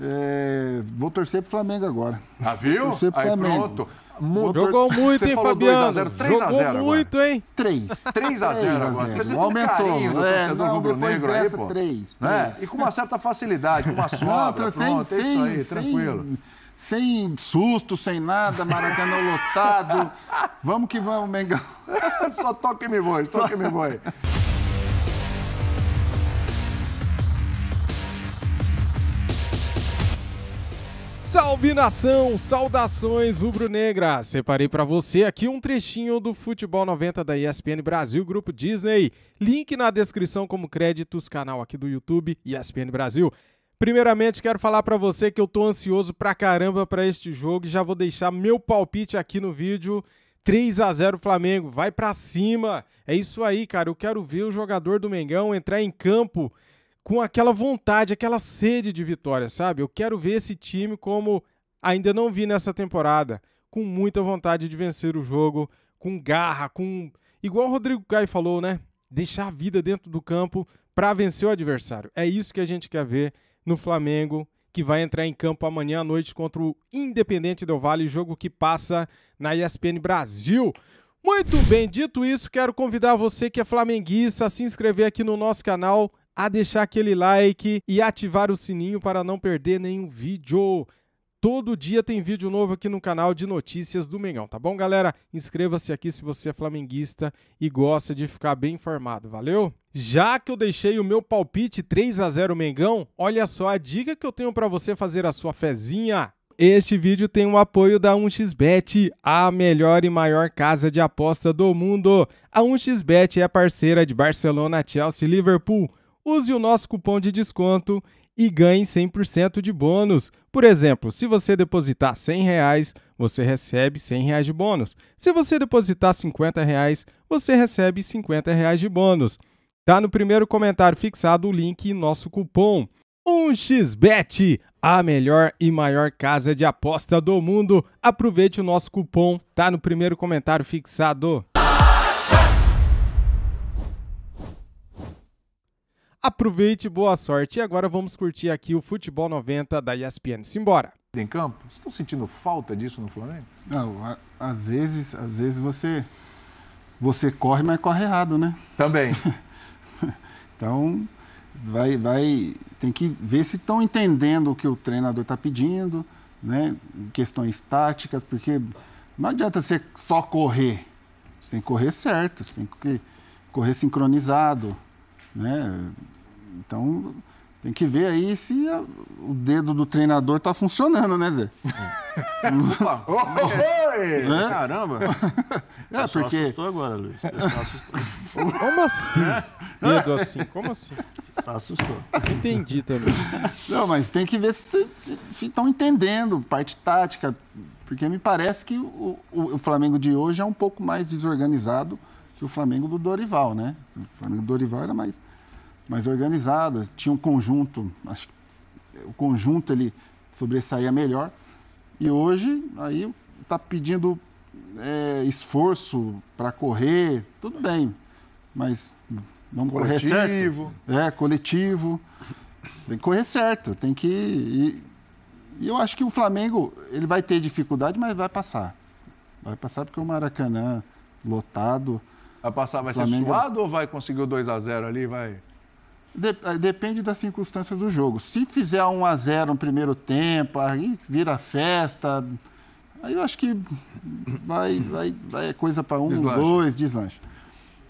É, vou torcer pro Flamengo agora. Ah, viu? torcer pro Aí, Flamengo. Pronto. Motor... Jogou muito, Você hein, Fabiano? 0, 3 Jogou 0 muito, agora. hein? 3. 3 a 0 agora. Você Aumentou. É, não, rubro-negro aí, pô. 3, 3. Né? E com uma certa facilidade, com uma sobra, não, pronto, sem, é isso aí, sem, tranquilo. Sem susto, sem nada, Maracanã lotado. vamos que vamos, Mengão. Só toque e me voe, só que e me voe. Salve nação, saudações rubro-negra. Separei para você aqui um trechinho do Futebol 90 da ESPN Brasil Grupo Disney. Link na descrição como créditos, canal aqui do YouTube ESPN Brasil. Primeiramente, quero falar para você que eu tô ansioso pra caramba para este jogo e já vou deixar meu palpite aqui no vídeo. 3 a 0 Flamengo, vai para cima. É isso aí, cara. Eu quero ver o jogador do Mengão entrar em campo com aquela vontade, aquela sede de vitória, sabe? Eu quero ver esse time como ainda não vi nessa temporada, com muita vontade de vencer o jogo, com garra, com igual o Rodrigo Caio falou, né? Deixar a vida dentro do campo para vencer o adversário. É isso que a gente quer ver no Flamengo, que vai entrar em campo amanhã à noite contra o Independente Del Vale, jogo que passa na ESPN Brasil. Muito bem, dito isso, quero convidar você que é flamenguista a se inscrever aqui no nosso canal a deixar aquele like e ativar o sininho para não perder nenhum vídeo. Todo dia tem vídeo novo aqui no canal de notícias do Mengão, tá bom, galera? Inscreva-se aqui se você é flamenguista e gosta de ficar bem informado, valeu? Já que eu deixei o meu palpite 3 a 0 Mengão, olha só a dica que eu tenho para você fazer a sua fezinha. Este vídeo tem o apoio da 1xBet, a melhor e maior casa de aposta do mundo. A 1xBet é parceira de Barcelona, Chelsea e Liverpool use o nosso cupom de desconto e ganhe 100% de bônus. Por exemplo, se você depositar R$100, você recebe R$100 de bônus. Se você depositar R$50, você recebe R$50 de bônus. Tá no primeiro comentário fixado o link e nosso cupom. 1xBet, a melhor e maior casa de aposta do mundo. Aproveite o nosso cupom, tá no primeiro comentário fixado. Aproveite, boa sorte. E agora vamos curtir aqui o Futebol 90 da ESPN. Simbora! Em campo, vocês estão sentindo falta disso no Flamengo? Não, a, às vezes, às vezes você você corre, mas corre errado, né? Também. então, vai, vai, tem que ver se estão entendendo o que o treinador está pedindo, né? Questões táticas, porque não adianta você só correr. Você tem que correr certo, você tem que correr sincronizado. Né? Então, tem que ver aí se a, o dedo do treinador tá funcionando, né, Zé? Opa! Oi! Né? Caramba! É, o porque... assustou agora, Luiz. O assustou. Como assim? É? Dedo assim? Como assim? Só assustou. Entendi também. Não, mas tem que ver se estão entendendo parte tática, porque me parece que o, o Flamengo de hoje é um pouco mais desorganizado que o Flamengo do Dorival, né? O Flamengo do Dorival era mais, mais organizado, tinha um conjunto, acho é, o conjunto ele sobressaía melhor. E hoje, aí tá pedindo é, esforço para correr, tudo bem, mas vamos coletivo. correr certo. É, coletivo. Tem que correr certo, tem que. E, e eu acho que o Flamengo ele vai ter dificuldade, mas vai passar. Vai passar porque o Maracanã lotado Vai passar, vai Flamengo... ser suado ou vai conseguir o 2x0 ali? Vai. Eh, depende das circunstâncias do jogo. Se fizer 1 a 0 no primeiro tempo, aí vira festa. Aí eu acho que vai, vai, vai é coisa para um, deslancha. dois, deslancha.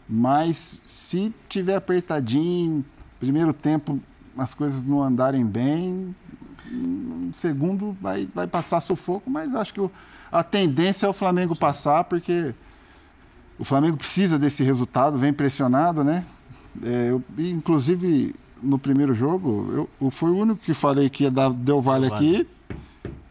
Mas se tiver apertadinho, primeiro tempo as coisas não andarem bem, segundo vai, vai passar sufoco, mas acho que o, a tendência é o Flamengo passar, porque o Flamengo precisa desse resultado, vem pressionado, né? É, eu, inclusive, no primeiro jogo, eu, eu fui o único que falei que ia dar Del Vale aqui.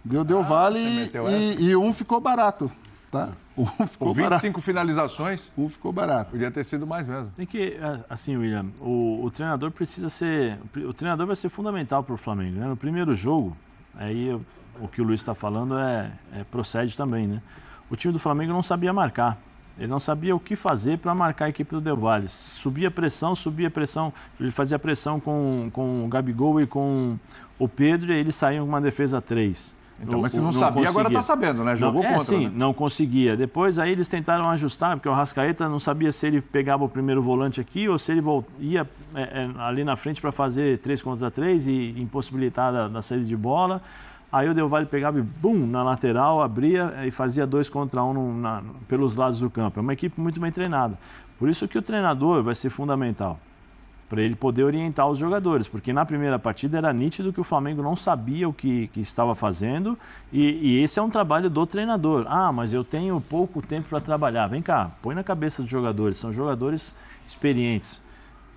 Deu Del ah, Vale e, e, um ficou barato. Tá? Um ficou Com 25 barato. finalizações. Um ficou barato. Podia ter sido mais mesmo. Tem que, assim, William, o, o treinador precisa ser. O treinador vai ser fundamental para o Flamengo. Né? No primeiro jogo, aí o que o Luiz está falando é, é procede também, né? O time do Flamengo não sabia marcar. Ele não sabia o que fazer para marcar a equipe do Del Valle. Subia pressão, subia pressão. Ele fazia pressão com, com o Gabigol e com o Pedro e eles saíam com uma defesa 3. Então, mas se não, não sabia, tá conseguia. agora está sabendo, né? Jogou não, é, contra. Sim, né? não conseguia. Depois aí eles tentaram ajustar, porque o Rascaeta não sabia se ele pegava o primeiro volante aqui ou se ele ia é, é, ali na frente para fazer 3 contra 3 e impossibilitar a, da saída de bola. Aí o Del Valle pegava e bum, na lateral, abria e fazia dois contra um no, na, pelos lados do campo. É uma equipe muito bem treinada. Por isso que o treinador vai ser fundamental para ele poder orientar os jogadores, porque na primeira partida era nítido que o Flamengo não sabia o que, que estava fazendo e, e, esse é um trabalho do treinador. Ah, mas eu tenho pouco tempo para trabalhar. Vem cá, põe na cabeça dos jogadores, são jogadores experientes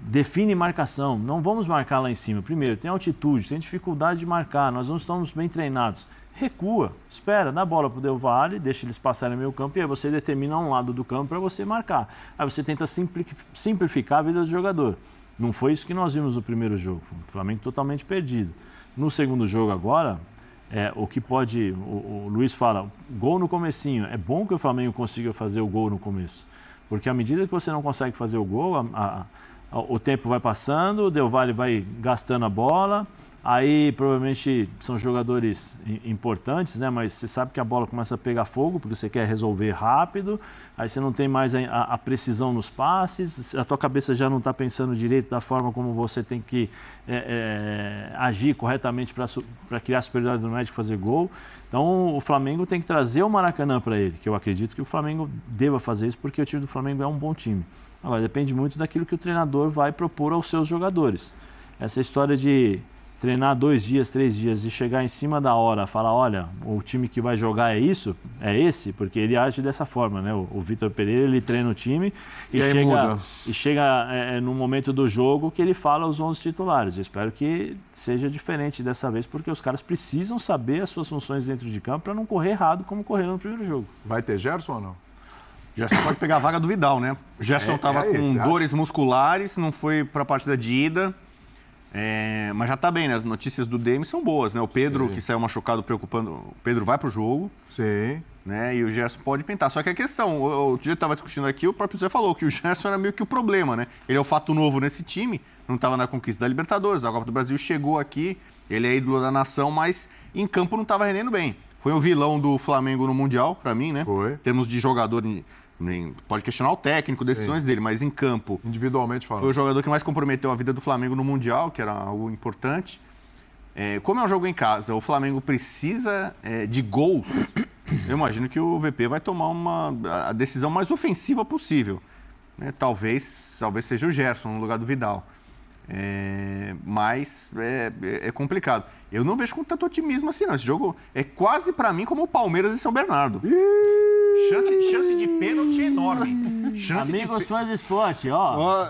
define marcação. Não vamos marcar lá em cima. Primeiro, tem altitude, tem dificuldade de marcar, nós não estamos bem treinados. Recua, espera, dá a bola para o Del deixa eles passarem meio campo e aí você determina um lado do campo para você marcar. Aí você tenta simplificar a vida do jogador. Não foi isso que nós vimos no primeiro jogo. Foi um Flamengo totalmente perdido. No segundo jogo agora, é, o que pode... O, o Luiz fala, gol no comecinho. É bom que o Flamengo consiga fazer o gol no começo. Porque à medida que você não consegue fazer o gol, a, a, o tempo vai passando, o Del Valle vai gastando a bola, Aí provavelmente são jogadores importantes, né? Mas você sabe que a bola começa a pegar fogo porque você quer resolver rápido. Aí você não tem mais a, a precisão nos passes, a tua cabeça já não está pensando direito da forma como você tem que é, é, agir corretamente para criar superioridade no médico e fazer gol. Então o Flamengo tem que trazer o Maracanã para ele, que eu acredito que o Flamengo deva fazer isso porque o time do Flamengo é um bom time. Agora depende muito daquilo que o treinador vai propor aos seus jogadores. Essa história de treinar dois dias, três dias e chegar em cima da hora, falar, olha, o time que vai jogar é isso, é esse, porque ele age dessa forma, né? O, o Vitor Pereira ele treina o time e, e chega, muda. e chega é, é, no momento do jogo que ele fala os 11 titulares. Eu espero que seja diferente dessa vez, porque os caras precisam saber as suas funções dentro de campo para não correr errado como correram no primeiro jogo. Vai ter Gerson ou não? Gerson pode pegar a vaga do Vidal, né? Gerson estava é, é com dores musculares, não foi para a partida de ida. É, mas já está bem, né? As notícias do Demi são boas, né? O Pedro, Sim. que saiu machucado, preocupando. O Pedro vai para o jogo. Sim. Né? E o Gerson pode pintar. Só que a questão, outro dia eu tava discutindo aqui, o próprio Zé falou que o Gerson era meio que o problema, né? Ele é o fato novo nesse time, não estava na conquista da Libertadores, a Copa do Brasil chegou aqui, ele é ídolo da nação, mas em campo não estava rendendo bem. Foi o vilão do Flamengo no Mundial, para mim, né? Foi. Em termos de jogador nem, pode questionar o técnico, decisões Sim. dele, mas em campo. Individualmente falando. Foi o jogador que mais comprometeu a vida do Flamengo no Mundial, que era algo importante. É, como é um jogo em casa, o Flamengo precisa é, de gols. Eu imagino que o VP vai tomar uma, a decisão mais ofensiva possível. Né? Talvez, talvez seja o Gerson no lugar do Vidal. É, mas é, é, complicado. Eu não vejo com tanto otimismo assim, não. Esse jogo é quase para mim como o Palmeiras e São Bernardo. chance, chance de pênalti enorme. Chance Amigos de... fãs de esporte, ó.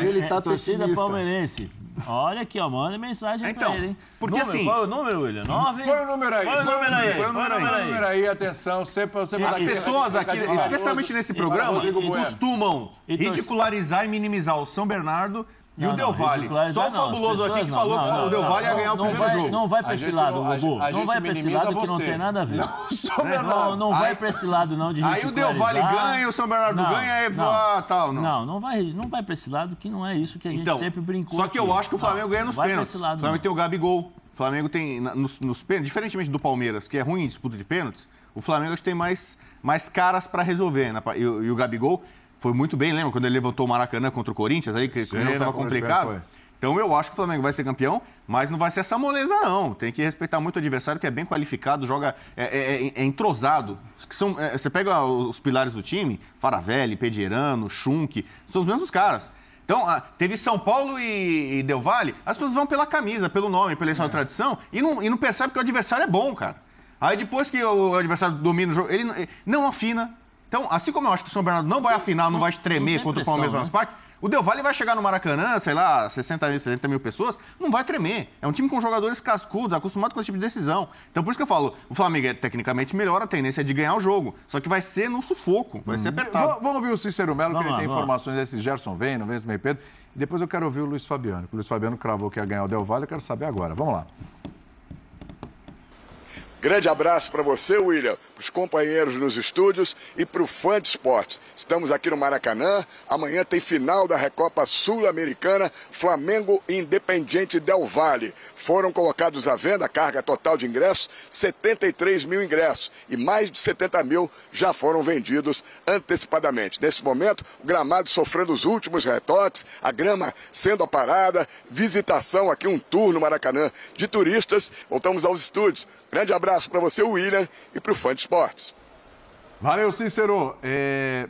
ele é, tá torcida palmeirense. Olha aqui, ó, manda mensagem então, pra ele, hein? Porque número, assim. Qual é o número, William? 9? Põe o número aí. Põe o número aí. Põe o número aí. Põe o número aí, atenção. Sempre você As pessoas aqui, especialmente nesse programa, costumam ridicularizar e minimizar o São Bernardo e não, o Del Valle. Só o fabuloso aqui que falou que o Del Valle ia ganhar o primeiro jogo. Não vai para esse lado, Lobo. Não vai para esse lado que não tem nada a ver. Não, São Bernardo. Não vai para esse lado, não, de Aí o Del Valle ganha, o São Bernardo ganha, aí tal. Não, não vai para esse lado que não é isso que a gente então, sempre brincou. Só que eu acho que o Flamengo ganha nos pênaltis. O Flamengo tem o Gabigol. O Flamengo tem nos, nos, pênaltis, diferentemente do Palmeiras, que é ruim em disputa de pênaltis, o Flamengo acho que tem mais, mais caras para resolver. Né? E, e, o Gabigol foi muito bem, lembra? Quando ele levantou o Maracanã contra o Corinthians, aí que Sim, o estava complicado. Então eu acho que o Flamengo vai ser campeão, mas não vai ser essa moleza, não. Tem que respeitar muito o adversário, que é bem qualificado, joga. é, é, é, é entrosado. São, é, você pega os pilares do time, Faravelli, Pedierano, Schunk, são os mesmos caras. Então, ah, teve São Paulo e, Del Valle, as pessoas vão pela camisa, pelo nome, pela sua é. tradição, e não, e não percebe que o adversário é bom, cara. Aí depois que o adversário domina o jogo, ele não afina, então, assim como eu acho que o São Bernardo não vai afinar, não, não vai tremer não contra pressão, o Palmeiras né? o Parque, o Del Valle vai chegar no Maracanã, sei lá, 60 mil, 70 mil pessoas, não vai tremer. É um time com jogadores cascudos, acostumado com esse tipo de decisão. Então, por isso que eu falo, o Flamengo é tecnicamente melhor, a tendência é de ganhar o jogo. Só que vai ser no sufoco, vai ser uhum. apertado. V vamos ouvir o Cícero Melo, que ele tem informações desse Gerson vem, não vem, meio Pedro. Depois eu quero ouvir o Luiz Fabiano, que o Luiz Fabiano cravou que ia ganhar o Del Valle, eu quero saber agora. Vamos lá. Grande abraço para você, William, para os companheiros nos estúdios e para o fã de esportes. Estamos aqui no Maracanã. Amanhã tem final da Recopa Sul-Americana, Flamengo e Independiente Del Valle. Foram colocados à venda, carga total de ingressos, 73 mil ingressos. E mais de 70 mil já foram vendidos antecipadamente. Nesse momento, o gramado sofrendo os últimos retoques, a grama sendo aparada, visitação aqui, um tour no Maracanã de turistas. Voltamos aos estúdios Grande abraço para você, William, e para o Fã de Esportes. Valeu, Cícero. É...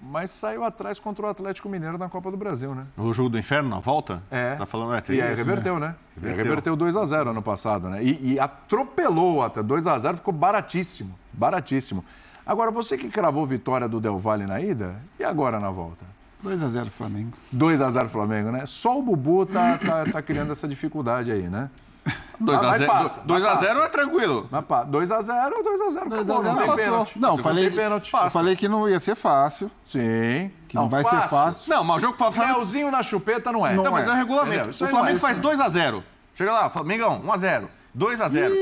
Mas saiu atrás contra o Atlético Mineiro na Copa do Brasil, né? O jogo do inferno, na volta? É. Você tá falando, é, e aí né? reverteu, né? né? Reverteu, reverteu 2x0 ano passado, né? E, e atropelou até. 2x0 ficou baratíssimo. Baratíssimo. Agora, você que cravou vitória do Del Valle na ida, e agora na volta? 2x0 Flamengo. 2x0 Flamengo, né? Só o Bubu tá, tá, tá criando essa dificuldade aí, né? 2x0 2 ah, é tranquilo. 2x0 2x0. 2x0 passou. Não, falei, pênalti. eu falei que não ia ser fácil. Sim. Que não, não vai fácil. ser fácil. Não, mas o jogo para o Flamengo... Melzinho na chupeta não é. Não, não mas é, é um regulamento. O Flamengo é faz 2x0. Chega lá, Flamengão, 1x0. 2x0.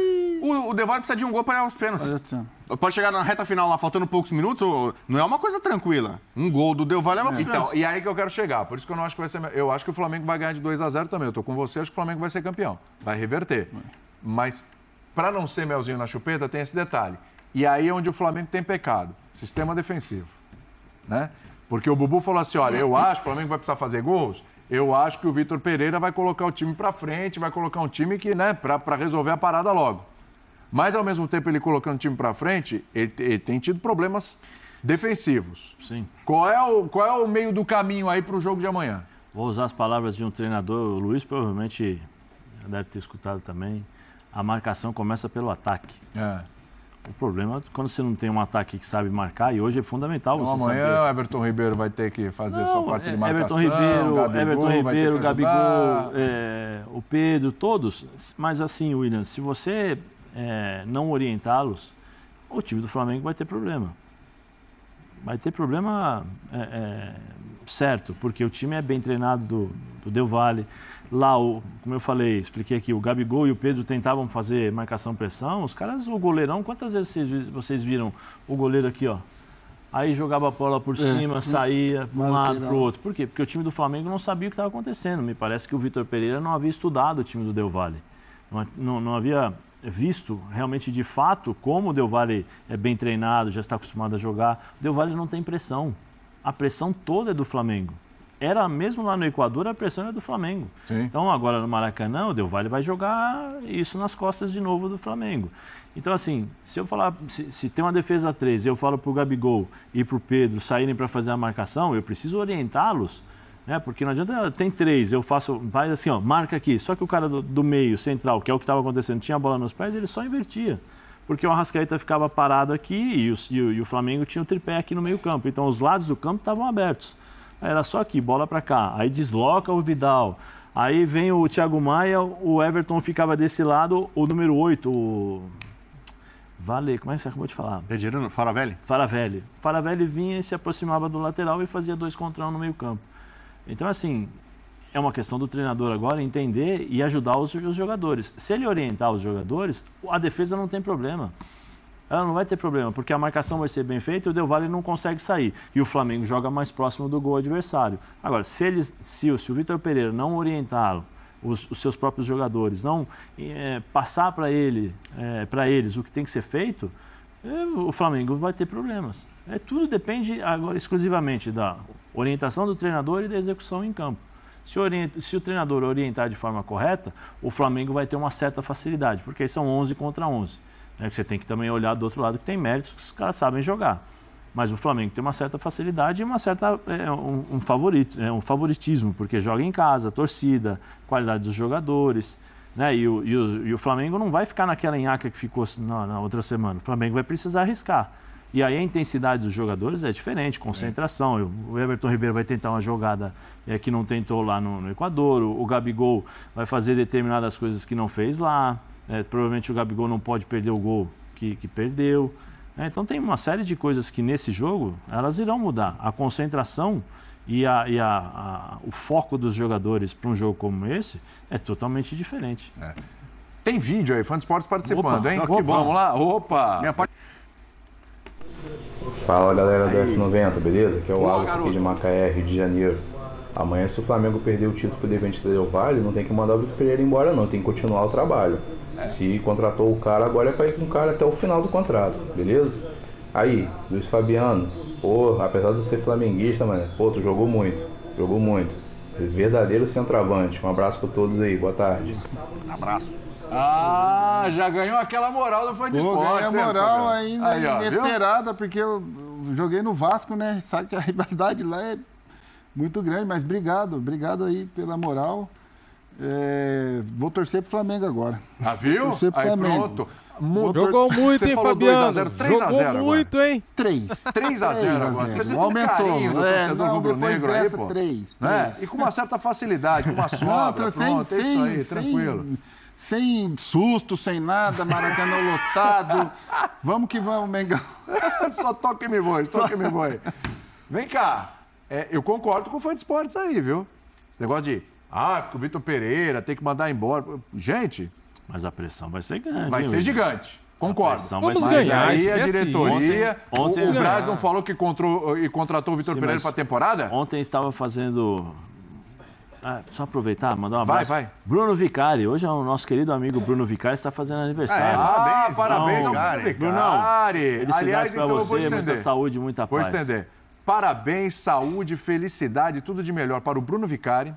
O, o Devaldo precisa de um gol para ir aos pênaltis. Olha, pode chegar na reta final lá faltando poucos minutos, não é uma coisa tranquila. Um gol do Del Valle é uma coisa. Então, e aí que eu quero chegar. Por isso que eu não acho que vai ser. Eu acho que o Flamengo vai ganhar de 2 a 0 também. Eu tô com você, acho que o Flamengo vai ser campeão. Vai reverter. Mas para não ser melzinho na chupeta, tem esse detalhe. E aí é onde o Flamengo tem pecado. Sistema defensivo. Né? Porque o Bubu falou assim: olha, eu acho que o Flamengo vai precisar fazer gols. Eu acho que o Vitor Pereira vai colocar o time para frente, vai colocar um time que, né, para resolver a parada logo mas ao mesmo tempo ele colocando o time para frente, ele, ele, tem tido problemas defensivos. Sim. Qual é o, qual é o meio do caminho aí para o jogo de amanhã? Vou usar as palavras de um treinador, o Luiz provavelmente deve ter escutado também. A marcação começa pelo ataque. É. O problema é quando você não tem um ataque que sabe marcar, e hoje é fundamental então, você amanhã saber. o Everton Ribeiro vai ter que fazer não, sua parte de é, marcação. Everton Ribeiro, Gabigol, Everton Ribeiro, Gabigol, é, o Pedro, todos. Mas assim, William, se você é, não orientá-los, o time do Flamengo vai ter problema. Vai ter problema é, é, certo, porque o time é bem treinado do, do Del Valle. Lá, o, como eu falei, expliquei aqui, o Gabigol e o Pedro tentavam fazer marcação-pressão. Os caras, o goleirão, quantas vezes vocês, vocês viram o goleiro aqui, ó? Aí jogava a bola por é. cima, é, saía de um lado, para o outro. Por quê? Porque o time do Flamengo não sabia o que estava acontecendo. Me parece que o Vitor Pereira não havia estudado o time do Del Valle. Não, não, não havia visto realmente de fato como o Del Valle é bem treinado, já está acostumado a jogar. O Del Valle não tem pressão. A pressão toda é do Flamengo. Era mesmo lá no Equador, a pressão era é do Flamengo. Sim. Então agora no Maracanã, o Del Valle vai jogar isso nas costas de novo do Flamengo. Então assim, se eu falar, se, se tem uma defesa 3 eu falo para o Gabigol e para o Pedro saírem para fazer a marcação, eu preciso orientá-los né? Porque não adianta, tem três, eu faço, vai assim, ó, marca aqui. Só que o cara do, do meio, central, que é o que estava acontecendo, tinha a bola nos pés, ele só invertia. Porque o Arrascaeta ficava parado aqui e o, e o, e o Flamengo tinha o tripé aqui no meio campo. Então os lados do campo estavam abertos. Era só aqui, bola para cá. Aí desloca o Vidal. Aí vem o Thiago Maia, o Everton ficava desse lado, o número 8, o. Vale, como é que você acabou de falar? Pedirano, Faravelli? Faravelli. Faravelli vinha e se aproximava do lateral e fazia dois contra um no meio campo. Então, assim, é uma questão do treinador agora entender e ajudar os, os, jogadores. Se ele orientar os jogadores, a defesa não tem problema. Ela não vai ter problema, porque a marcação vai ser bem feita e o Del Valle não consegue sair. E o Flamengo joga mais próximo do gol adversário. Agora, se, eles, se, se o Vitor Pereira não orientá-lo, os, os, seus próprios jogadores, não é, passar para ele, é, eles o que tem que ser feito, é, o Flamengo vai ter problemas. É, tudo depende agora exclusivamente da orientação do treinador e da execução em campo. Se, orienta, se, o treinador orientar de forma correta, o Flamengo vai ter uma certa facilidade, porque aí são 11 contra 11. Né? Você tem que também olhar do outro lado que tem méritos, que os caras sabem jogar. Mas o Flamengo tem uma certa facilidade e uma certa, é, um, um, favorito, é, um favoritismo, porque joga em casa, torcida, qualidade dos jogadores. Né? E, o, e, o, e o Flamengo não vai ficar naquela enhaca que ficou na, assim, na outra semana. O Flamengo vai precisar arriscar. E aí a intensidade dos jogadores é diferente, concentração. É. O Everton Ribeiro vai tentar uma jogada é, que não tentou lá no, no Equador, o, o, Gabigol vai fazer determinadas coisas que não fez lá. É, provavelmente o Gabigol não pode perder o gol que, que perdeu. É, então tem uma série de coisas que nesse jogo elas irão mudar. A concentração e, a, e a, a, o foco dos jogadores para um jogo como esse é totalmente diferente. É. Tem vídeo aí, fã de esportes participando, Opa, hein? Opa. Que bom, vamos lá. Opa! Minha... Fala galera do F90, beleza? Aqui é o Boa, aqui de Macaé, Rio de Janeiro. Amanhã, se o Flamengo perder o título pro Devente o Vale, não tem que mandar o Vitor Pereira embora, não. Tem que continuar o trabalho. É. Se contratou o cara, agora é para ir com o cara até o final do contrato, beleza? Aí, Luiz Fabiano, Pô, apesar de ser flamenguista, mano, pô, tu jogou muito. Jogou muito. Verdadeiro centroavante. Um abraço pra todos aí, boa tarde. Um abraço. Ah, já ganhou aquela moral do fã de esporte. Ganhei a moral ainda aí, ó, inesperada, viu? porque eu joguei no Vasco, né? Sabe que a rivalidade lá é muito grande, mas obrigado, obrigado aí pela moral. É, vou torcer pro Flamengo agora. Ah, viu? Torcer pro aí, Flamengo. Pronto. Motor... Jogou muito, hein, Fabiano? 0, Jogou 0 muito, hein? 3. 3 a 0 agora. Aumentou. Um é, não, rubro-negro aí, pô. 3, 3. Né? E com uma certa facilidade, com uma sobra, não, sem, pronto, é sem, aí, sem, tranquilo. Sem susto, sem nada, Maracanã lotado. vamos que vamos, Mengão. Só toca e me voe, toque e me voe. Vem cá, é, eu concordo com o fã de esportes aí, viu? Esse negócio de, ah, porque o Vitor Pereira tem que mandar embora. Gente, mas a pressão vai ser grande. Vai hein, ser gigante. Concordo. Vamos ganhar. É assim. Aí a é diretoria. ontem, ontem, o Braz não falou que contratou e contratou o Vitor Pereira para a temporada? Ontem estava fazendo. Ah, só aproveitar, mandar um abraço. Vai, vai. Bruno Vicari, hoje é o nosso querido amigo Bruno Vicari, está fazendo aniversário. Ah, é? parabéns, parabéns ao Bruno Vicari. Brunão, felicidades para então você, muita saúde, muita paz. Vou estender. Parabéns, saúde, felicidade, tudo de melhor para o Bruno Vicari,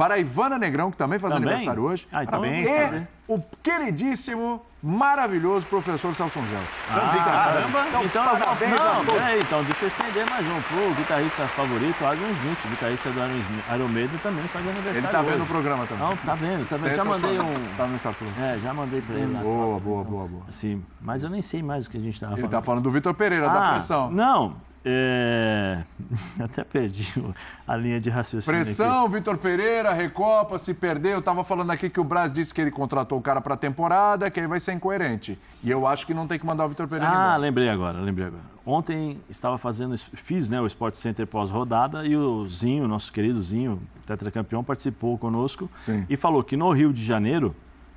para a Ivana Negrão, que também faz também? aniversário hoje. Ah, então Parabéns. E o queridíssimo, maravilhoso professor Celso Zelo. Ah, então, caramba. Então, então parabéns não, é, então, deixa eu estender mais um. Pro guitarrista favorito, Aaron Smith, o guitarrista do Aaron, Smith, Maiden, também faz aniversário Ele tá hoje. vendo o programa também. Não, tá vendo, tá vendo. Já mandei um... Tá no Instagram. É, já mandei pra ele. Né? Boa, boa, boa, boa. Sim, mas eu nem sei mais o que a gente tava falando. Ele tá falando do Vitor Pereira, ah, da pressão. não. É... Até perdi a linha de raciocínio. Pressão, Vitor Pereira, Recopa, se perder. Eu tava falando aqui que o Braz disse que ele contratou o cara para temporada, que aí vai ser incoerente. E eu acho que não tem que mandar o Vitor Pereira. Ah, embora. lembrei agora, lembrei agora. Ontem estava fazendo, fiz né, o Sport Center pós-rodada e o Zinho, nosso querido Zinho, tetracampeão, participou conosco Sim. e falou que no Rio de Janeiro,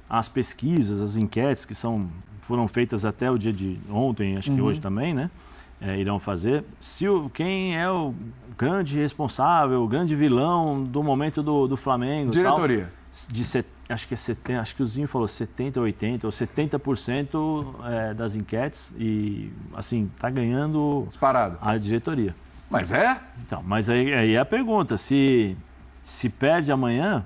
as pesquisas, as enquetes que são, foram feitas até o dia de ontem, acho uhum. que hoje também, né? é, irão fazer, se o, quem é o grande responsável, o grande vilão do momento do, do Flamengo. Diretoria. Tal, de set, acho que é 70, acho que o Zinho falou 70, 80 ou 70% é, das enquetes e assim, tá ganhando Disparado. a diretoria. Mas é? Então, mas aí, aí é a pergunta, se se perde amanhã,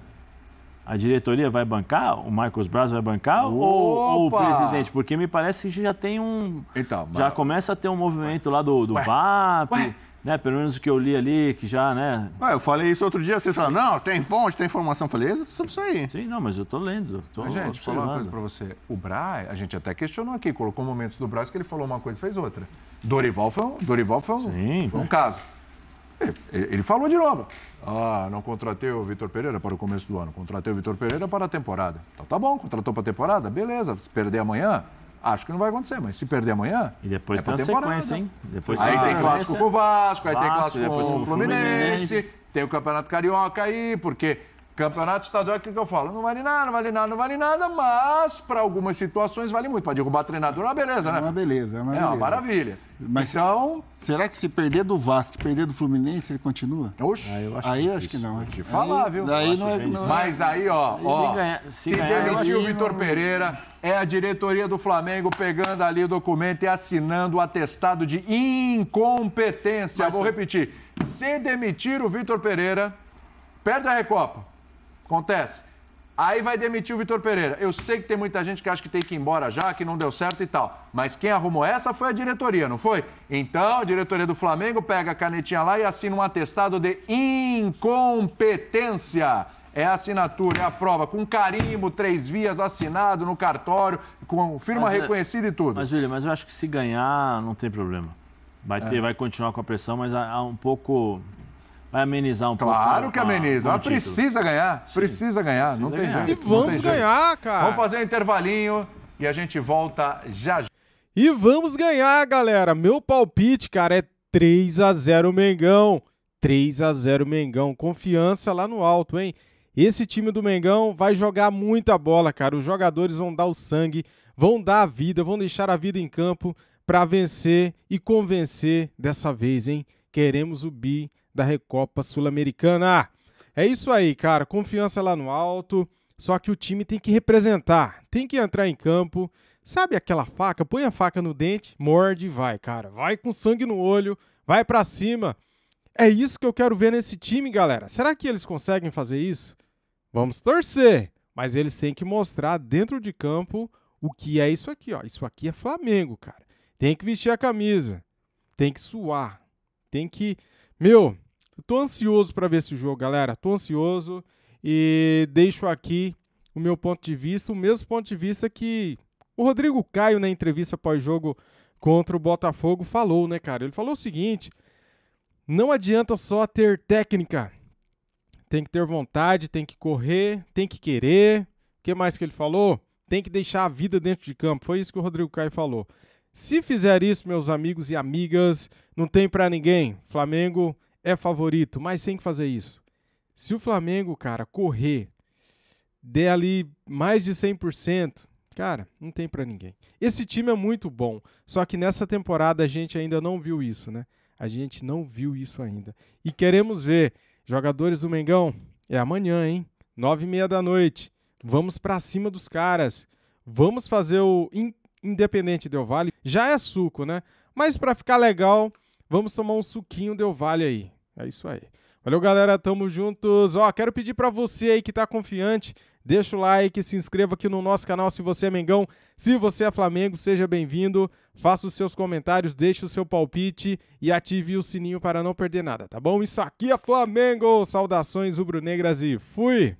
a diretoria vai bancar? O Marcos Braz vai bancar? Ou, ou, o presidente? Porque me parece que já tem um. Então, já começa a ter um movimento lá do, do Ué. VAP. Ué. Né, pelo menos o que eu li ali, que já, né? Ah, eu falei isso outro dia, vocês falaram, não, tem fonte, tem informação. Eu falei, é sobre isso aí. Sim, não, mas eu tô lendo. Tô mas, gente, falar uma coisa para você. O Braz, a gente até questionou aqui, colocou momentos do Braz que ele falou uma coisa e fez outra. Dorival foi um, Dorival foi um, Sim, foi um caso. É, ele falou de novo. Ah, não contratei o Vitor Pereira para o começo do ano, contratei o Vitor Pereira para a temporada. Então tá bom, contratou para a temporada, beleza. Se perder amanhã, acho que não vai acontecer, mas se perder amanhã. E depois é tem a sequência, hein? Depois aí tem clássico com o Vasco, aí Vasco, tem clássico com o Fluminense, Fluminense, tem o Campeonato Carioca aí, porque Campeonato estadual, o que, que eu falo? Não vale nada, não vale nada, não vale nada, mas para algumas situações vale muito. Para derrubar treinador é uma beleza, né? É uma beleza, é uma, é uma maravilha. Mas então... será que se perder do Vasco, perder do Fluminense, ele continua? Oxe. Ah, aí eu acho aí acho que não. Te falar, aí, viu? Daí não é, não é, Mas aí, ó, ó se, demitir se, se o Vitor não... Pereira, é a diretoria do Flamengo pegando ali o documento e assinando o atestado de incompetência. Mas, Vou repetir. Se demitir o Vitor Pereira, perde a Recopa Acontece. Aí vai demitir o Vitor Pereira. Eu sei que tem muita gente que acha que tem que ir embora já, que não deu certo e tal. Mas quem arrumou essa foi a diretoria, não foi? Então, a diretoria do Flamengo pega a canetinha lá e assina um atestado de incompetência. É a assinatura, é a prova, com carimbo, três vias, assinado no cartório, com firma mas, é- reconhecida e tudo. Mas, Júlio, mas eu acho que se ganhar, não tem problema. Vai, ter, é. vai continuar com a pressão, mas há, há um pouco Vai amenizar um claro pouco. Claro que ameniza. Mas precisa ganhar. Sim, precisa ganhar. Precisa não tem ganhar. jeito. E vamos ganhar, jeito. cara. Vamos fazer um intervalinho e a gente volta já já. E vamos ganhar, galera. Meu palpite, cara, é 3 a 0 Mengão. 3 a 0 Mengão. Confiança lá no alto, hein? Esse time do Mengão vai jogar muita bola, cara. Os jogadores vão dar o sangue, vão dar a vida, vão deixar a vida em campo para vencer e convencer dessa vez, hein? Queremos o bi da Recopa Sul-Americana. É isso aí, cara. Confiança lá no alto. Só que o time tem que representar, tem que entrar em campo. Sabe aquela faca? Põe a faca no dente, morde e vai, cara. Vai com sangue no olho, vai para cima. É isso que eu quero ver nesse time, galera. Será que eles conseguem fazer isso? Vamos torcer, mas eles têm que mostrar dentro de campo o que é isso aqui, ó. Isso aqui é Flamengo, cara. Tem que vestir a camisa, tem que suar, tem que, meu, eu tô ansioso para ver esse jogo, galera. Tô ansioso e deixo aqui o meu ponto de vista, o mesmo ponto de vista que o Rodrigo Caio na entrevista pós-jogo contra o Botafogo falou, né, cara? Ele falou o seguinte: não adianta só ter técnica. Tem que ter vontade, tem que correr, tem que querer. O que mais que ele falou? Tem que deixar a vida dentro de campo. Foi isso que o Rodrigo Caio falou. Se fizer isso, meus amigos e amigas, não tem para ninguém. Flamengo é favorito, mas tem que fazer isso. Se o Flamengo, cara, correr, der ali mais de 100%, cara, não tem para ninguém. Esse time é muito bom, só que nessa temporada a gente ainda não viu isso, né? A gente não viu isso ainda. E queremos ver. Jogadores do Mengão, é amanhã, hein? Nove e meia da noite. Vamos para cima dos caras. Vamos fazer o in Independente Del Vale. Já é suco, né? Mas para ficar legal, vamos tomar um suquinho Del Vale aí. É isso aí. Valeu, galera. Tamo juntos. Ó, quero pedir para você aí que tá confiante, deixa o like, se inscreva aqui no nosso canal se você é Mengão. Se você é Flamengo, seja bem-vindo. Faça os seus comentários, deixe o seu palpite e ative o sininho para não perder nada, tá bom? Isso aqui é Flamengo! Saudações rubro-negras e fui!